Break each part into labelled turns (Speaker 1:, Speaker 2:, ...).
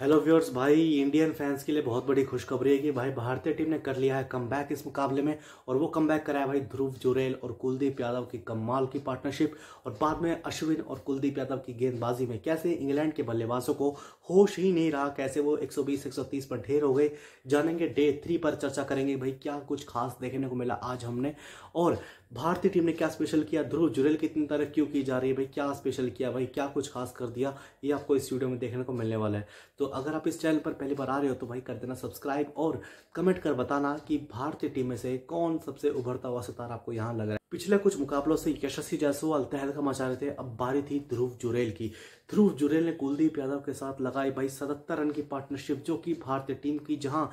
Speaker 1: hello viewers भाई Indian fans के लिए बहुत बड़ी खुशखबरी है कि भाई भारतीय टीम ने कर लिया है कम इस मुकाबले में और वो बैक कराया भाई ध्रुव जुरेल और कुलदीप यादव की कमाल की पार्टनरशिप और बाद में अश्विन और कुलदीप यादव की गेंदबाजी में कैसे इंग्लैंड के बल्लेबाजों को होश ही नहीं रहा कैसे वो 120 130 पर ढेर हो गए जानेंगे डे थ्री पर चर्चा करेंगे भाई क्या कुछ खास देखने को मिला आज हमने और भारतीय टीम ने क्या स्पेशल किया ध्रुव जुरेल की इतनी तारीफ क्यों की जा रही है भाई क्या स्पेशल किया भाई क्या कुछ खास कर दिया ये आपको इस वीडियो में देखने को मिलने वाला है तो अगर आप इस चैनल पर पहली बार आ रहे हो तो भाई कर देना सब्सक्राइब और कमेंट कर बताना कि भारतीय टीम में से कौन सबसे उभरता हुआ सितारा आपको यहाँ लग रहा है पिछले कुछ मुकाबलों से यशस्वी जायसवाल तहलका मचा रहे थे अब बारी थी ध्रुव जुरेल की ध्रुव जुरेल ने कुलदीप यादव के साथ लगाई भाई सतहत्तर रन की पार्टनरशिप जो कि भारतीय टीम की जहां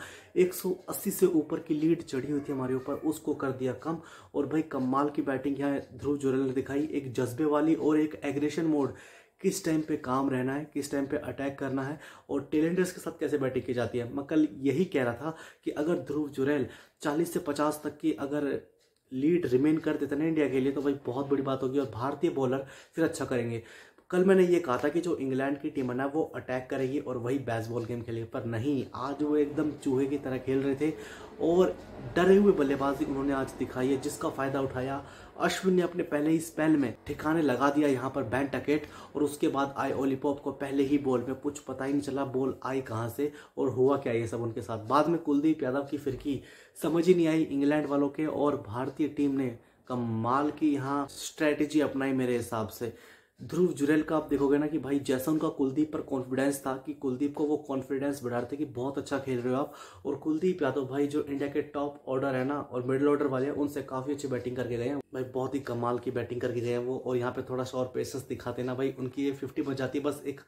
Speaker 1: 180 से ऊपर की लीड चढ़ी हुई थी हमारे ऊपर उसको कर दिया कम और भाई कमाल की बैटिंग यहाँ ध्रुव जुरेल ने दिखाई एक जज्बे वाली और एक एग्रेशन मोड किस टाइम पे काम रहना है किस टाइम पे अटैक करना है और टेलेंडर्स के साथ कैसे बैटिंग की जाती है मैं कल यही कह रहा था कि अगर ध्रुव जुरेल 40 से 50 तक की अगर लीड रिमेन कर देते ना इंडिया के लिए तो भाई बहुत बड़ी बात होगी और भारतीय बॉलर फिर अच्छा करेंगे कल मैंने ये कहा था कि जो इंग्लैंड की टीम है ना वो अटैक करेगी और वही बेसबॉल गेम खेलेगी पर नहीं आज वो एकदम चूहे की तरह खेल रहे थे और डरे हुए बल्लेबाजी उन्होंने आज दिखाई है जिसका फ़ायदा उठाया अश्विन ने अपने पहले ही स्पेल में ठिकाने लगा दिया यहाँ पर बैन टकेट और उसके बाद आए ओलीपॉप को पहले ही बॉल में कुछ पता ही नहीं चला बॉल आई कहाँ से और हुआ क्या ये सब उनके साथ बाद में कुलदीप यादव की फिरकी समझ ही नहीं आई इंग्लैंड वालों के और भारतीय टीम ने कमाल की यहाँ स्ट्रैटेजी अपनाई मेरे हिसाब से ध्रुव जुरेल का आप देखोगे ना कि भाई जैसा उनका कुलदीप पर कॉन्फिडेंस था कि कुलदीप को वो कॉन्फिडेंस बढ़ा रहे थे कि बहुत अच्छा खेल रहे हो आप और कुलदीप यादव भाई जो इंडिया के टॉप ऑर्डर है ना और मिडिल ऑर्डर वाले हैं उनसे काफ़ी अच्छी बैटिंग करके गए हैं भाई बहुत ही कमाल की बैटिंग करके गए हैं वो और यहाँ पर थोड़ा सा और पेशेंस दिखाते ना भाई उनकी ये फिफ्टी बच जाती है बस एक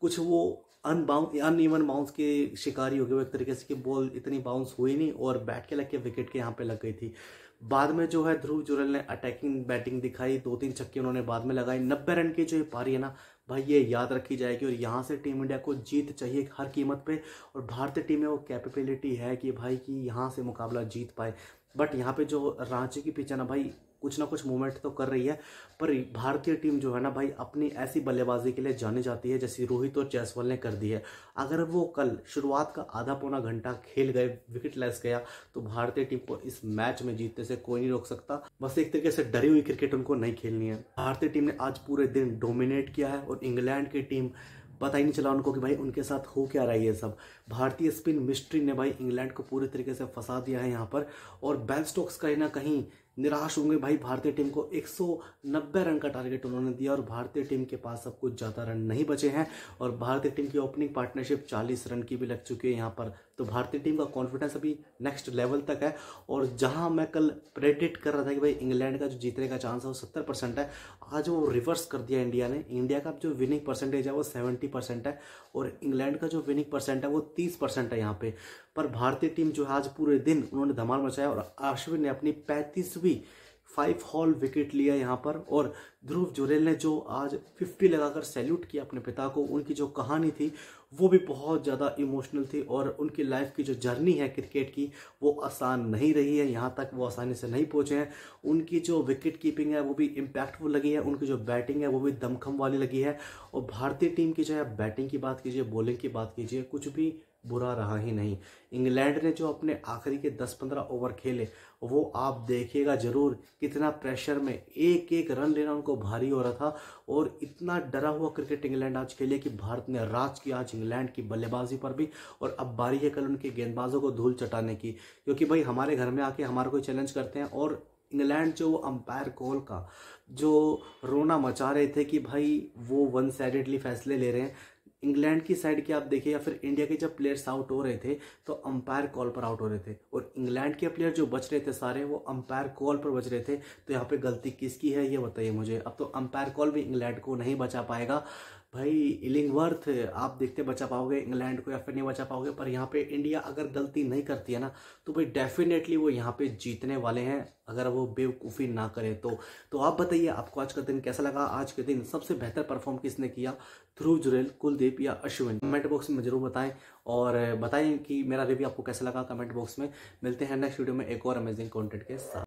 Speaker 1: कुछ वो अनबाउंस अन ईवन बाउंस के शिकारी हो गए एक तरीके से कि बॉल इतनी बाउंस हुई नहीं और बैट के लग के विकेट के यहाँ पे लग गई थी बाद में जो है ध्रुव जुरल ने अटैकिंग बैटिंग दिखाई दो तीन छक्के उन्होंने बाद में लगाई नब्बे रन की जो ये पारी है ना भाई ये याद रखी जाएगी और यहाँ से टीम इंडिया को जीत चाहिए हर कीमत पे और भारतीय टीम में वो कैपेबिलिटी है कि भाई कि यहाँ से मुकाबला जीत पाए बट यहाँ पे जो रांची की पिच है ना भाई कुछ ना कुछ मूवमेंट तो कर रही है पर भारतीय टीम जो है ना भाई अपनी ऐसी बल्लेबाजी के लिए जानी जाती है जैसी रोहित और जयसवाल ने कर दी है अगर वो कल शुरुआत का आधा पौना घंटा खेल गए विकेट लेस गया तो भारतीय टीम को इस मैच में जीतने से कोई नहीं रोक सकता बस एक तरीके से डरी हुई क्रिकेट उनको नहीं खेलनी है भारतीय टीम ने आज पूरे दिन डोमिनेट किया है और इंग्लैंड की टीम पता ही नहीं चला उनको कि भाई उनके साथ हो क्या रहा है ये सब भारतीय स्पिन मिस्ट्री ने भाई इंग्लैंड को पूरे तरीके से फंसा दिया है यहाँ पर और बैन स्टोक्स कहीं ना कहीं निराश होंगे भाई भारतीय टीम को 190 रन का टारगेट उन्होंने दिया और भारतीय टीम के पास अब कुछ ज़्यादा रन नहीं बचे हैं और भारतीय टीम की ओपनिंग पार्टनरशिप 40 रन की भी लग चुकी है यहाँ पर तो भारतीय टीम का कॉन्फिडेंस अभी नेक्स्ट लेवल तक है और जहाँ मैं कल प्रेडिक्ट कर रहा था कि भाई इंग्लैंड का जो जीतने का चांस है वो सत्तर परसेंट है आज वो रिवर्स कर दिया इंडिया ने इंडिया का जो विनिंग परसेंटेज है वो सेवेंटी परसेंट है और इंग्लैंड का जो विनिंग परसेंट है वो तीस परसेंट है यहाँ पर पर भारतीय टीम जो है आज पूरे दिन उन्होंने धमाल मचाया और अश्विन ने अपनी पैंतीस भी फाइव हॉल विकेट लिया यहाँ पर और ध्रुव जुरेल ने जो आज फिफ्टी लगाकर सैल्यूट किया अपने पिता को उनकी जो कहानी थी वो भी बहुत ज़्यादा इमोशनल थी और उनकी लाइफ की जो जर्नी है क्रिकेट की वो आसान नहीं रही है यहाँ तक वो आसानी से नहीं पहुँचे हैं उनकी जो विकेट कीपिंग है वो भी इम्पैक्टफुल लगी है उनकी जो बैटिंग है वो भी दमखम वाली लगी है और भारतीय टीम की जो है बैटिंग की बात कीजिए बॉलिंग की बात कीजिए कुछ भी बुरा रहा ही नहीं इंग्लैंड ने जो अपने आखिरी के 10-15 ओवर खेले वो आप देखिएगा जरूर कितना प्रेशर में एक एक रन लेना उनको भारी हो रहा था और इतना डरा हुआ क्रिकेट इंग्लैंड आज खेले कि भारत ने राज की आज इंग्लैंड की बल्लेबाजी पर भी और अब बारी है कल उनके गेंदबाजों को धूल चटाने की क्योंकि भाई हमारे घर में आके हमारे कोई चैलेंज करते हैं और इंग्लैंड जो वो अंपायर कॉल का जो रोना मचा रहे थे कि भाई वो वन साइडेडली फैसले ले रहे हैं इंग्लैंड की साइड की आप देखिए या फिर इंडिया के जब प्लेयर्स आउट हो रहे थे तो अंपायर कॉल पर आउट हो रहे थे और इंग्लैंड के प्लेयर जो बच रहे थे सारे वो अंपायर कॉल पर बच रहे थे तो यहाँ पे गलती किसकी है ये बताइए मुझे अब तो अंपायर कॉल भी इंग्लैंड को नहीं बचा पाएगा भाई इलिंगवर्थ आप देखते बचा पाओगे इंग्लैंड को या फिर नहीं बचा पाओगे पर यहाँ पे इंडिया अगर गलती नहीं करती है ना तो भाई डेफिनेटली वो यहाँ पे जीतने वाले हैं अगर वो बेवकूफ़ी ना करें तो तो आप बताइए आपको आज का दिन कैसा लगा आज के दिन सबसे बेहतर परफॉर्म किसने किया ध्रुव जुरेल कुलदीप या अश्विन कमेंट बॉक्स में जरूर बताएं और बताएं कि मेरा रिव्यू आपको कैसा लगा कमेंट बॉक्स में मिलते हैं नेक्स्ट वीडियो में एक और अमेजिंग कॉन्टेंट के साथ